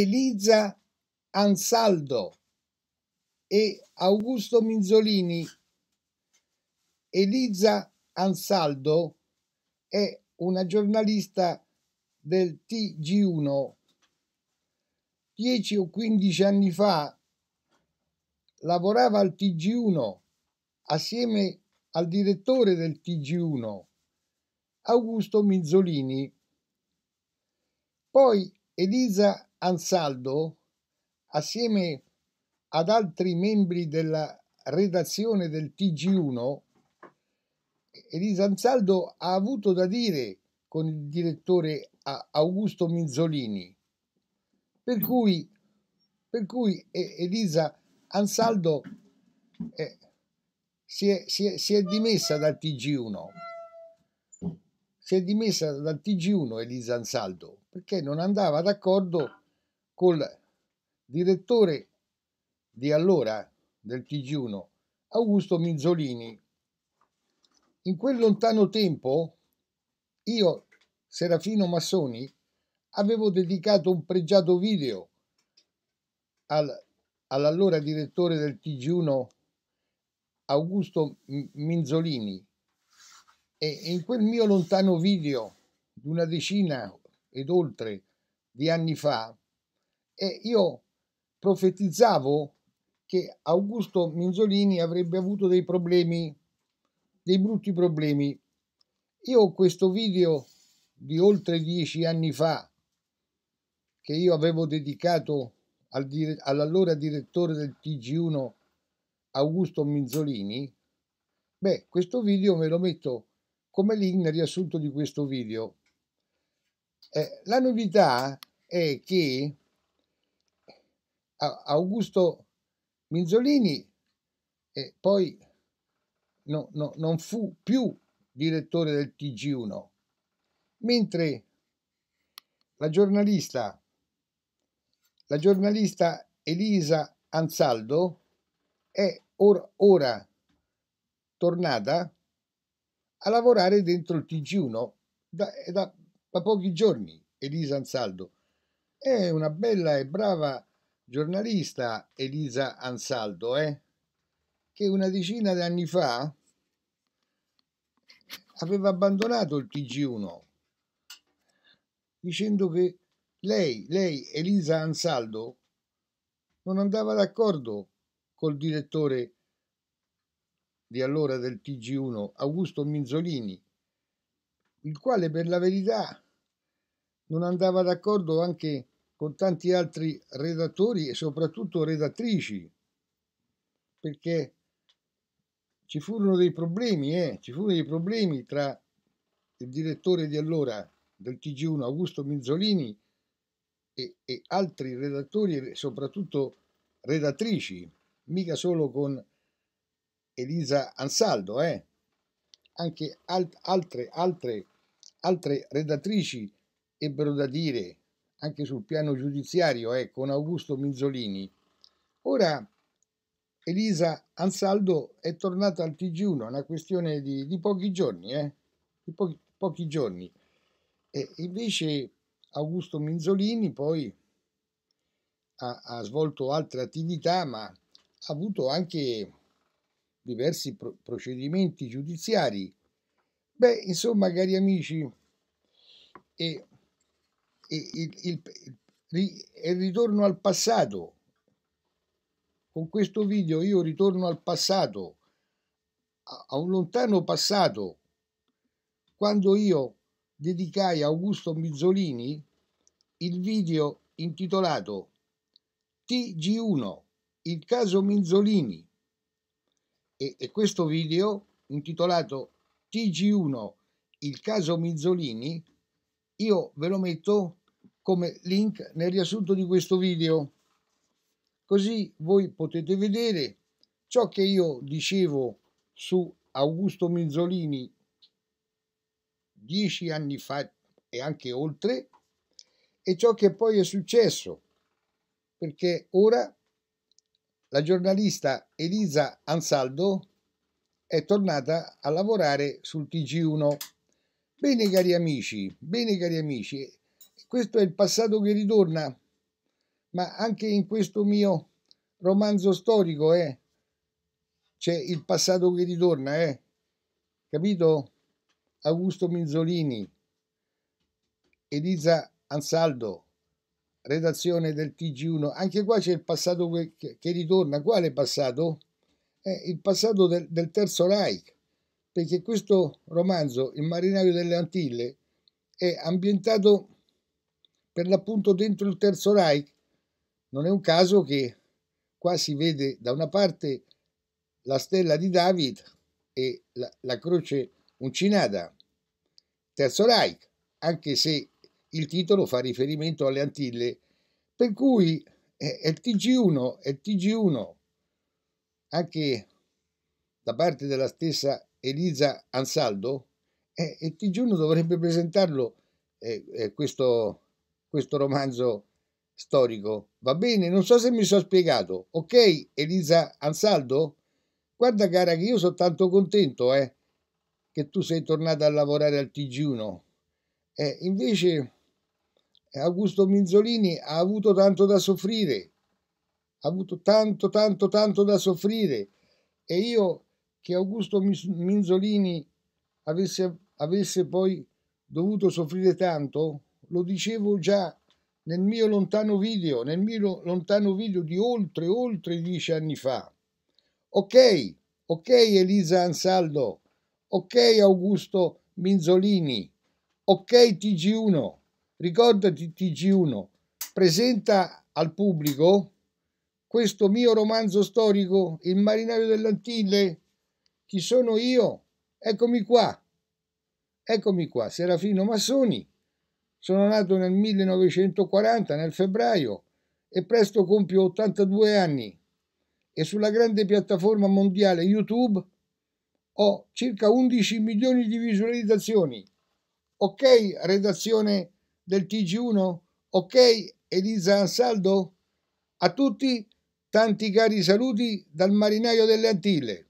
Elisa Ansaldo e Augusto Minzolini. Elisa Ansaldo è una giornalista del TG1. Dieci o quindici anni fa lavorava al TG1 assieme al direttore del TG1, Augusto Minzolini. Poi Elisa Ansaldo, assieme ad altri membri della redazione del TG1, Elisa Ansaldo ha avuto da dire con il direttore Augusto Minzolini. Per cui, per cui Elisa Ansaldo eh, si, è, si, è, si, è, dimessa dal TG1. Si è dimessa dal TG1 Elisa Ansaldo perché non andava d'accordo col direttore di allora del TG1, Augusto Minzolini. In quel lontano tempo io, Serafino Massoni, avevo dedicato un pregiato video al, all'allora direttore del TG1 Augusto Minzolini e in quel mio lontano video di una decina ed oltre di anni fa e io profetizzavo che Augusto Minzolini avrebbe avuto dei problemi, dei brutti problemi. Io questo video di oltre dieci anni fa, che io avevo dedicato al dire all'allora direttore del TG1 Augusto Minzolini, beh, questo video me lo metto come link nel riassunto di questo video. Eh, la novità è che Augusto Minzolini e poi no, no, non fu più direttore del TG1, mentre la giornalista, la giornalista Elisa Ansaldo è or, ora tornata a lavorare dentro il TG1 da, da, da pochi giorni, Elisa Ansaldo. È una bella e brava giornalista Elisa Ansaldo, eh, che una decina di anni fa aveva abbandonato il TG1 dicendo che lei, lei Elisa Ansaldo, non andava d'accordo col direttore di allora del TG1, Augusto Minzolini, il quale per la verità non andava d'accordo anche con tanti altri redattori e soprattutto redattrici, perché ci furono dei problemi, eh? ci furono dei problemi tra il direttore di allora del TG1 Augusto Minzolini e, e altri redattori e soprattutto redattrici, mica solo con Elisa Ansaldo, eh? anche alt- altre, altre, altre redattrici ebbero da dire anche sul piano giudiziario eh, con Augusto Minzolini. Ora Elisa Ansaldo è tornata al TG1, è una questione di, di pochi giorni, eh? di pochi, pochi giorni. E invece Augusto Minzolini poi ha, ha, svolto altre attività, ma ha avuto anche diversi pro- procedimenti giudiziari. Beh, insomma, cari amici, e il, il, il ritorno al passato. Con questo video io ritorno al passato, a, un lontano passato, quando io dedicai a Augusto Mizzolini il video intitolato TG1, il caso Mizzolini. E, e, questo video, intitolato TG1, il caso Mizzolini, io ve lo metto come link nel riassunto di questo video. Così voi potete vedere ciò che io dicevo su Augusto Minzolini dieci anni fa e anche oltre e ciò che poi è successo perché ora la giornalista Elisa Ansaldo è tornata a lavorare sul TG1. Bene cari amici, bene cari amici, questo è il passato che ritorna, ma anche in questo mio romanzo storico eh, c'è il passato che ritorna, eh. capito? Augusto Minzolini, Elisa Ansaldo, redazione del TG1. Anche qua c'è il passato che, che, ritorna. Quale passato? Eh, il passato del, del, Terzo Reich, perché questo romanzo, Il marinaio delle Antille, è ambientato per l'appunto dentro il Terzo Reich. Non è un caso che qua si vede da una parte la stella di David e la, la croce uncinata, Terzo Reich, anche se il titolo fa riferimento alle Antille, per cui è TG1, è TG1, anche da parte della stessa Elisa Ansaldo, e, eh, TG1 dovrebbe presentarlo eh, eh questo, questo romanzo storico. Va bene? Non so se mi sono spiegato. Ok, Elisa Ansaldo? Guarda cara che io sono tanto contento eh, che tu sei tornata a lavorare al TG1. Eh, invece Augusto Minzolini ha avuto tanto da soffrire. Ha avuto tanto, tanto, tanto da soffrire. E io che Augusto Minzolini avesse, avesse poi dovuto soffrire tanto, lo dicevo già nel mio lontano video, nel mio lontano video di oltre, oltre dieci anni fa. Ok, ok Elisa Ansaldo, ok Augusto Minzolini, ok TG1, ricordati TG1, presenta al pubblico questo mio romanzo storico, Il marinaio dell'Antille, chi sono io? Eccomi qua, eccomi qua, Serafino Massoni sono nato nel 1940, nel febbraio, e presto compio 82 anni. E sulla grande piattaforma mondiale YouTube ho circa 11 milioni di visualizzazioni. Ok, redazione del TG1? Ok, Elisa Ansaldo? A tutti tanti cari saluti dal marinaio delle Antille.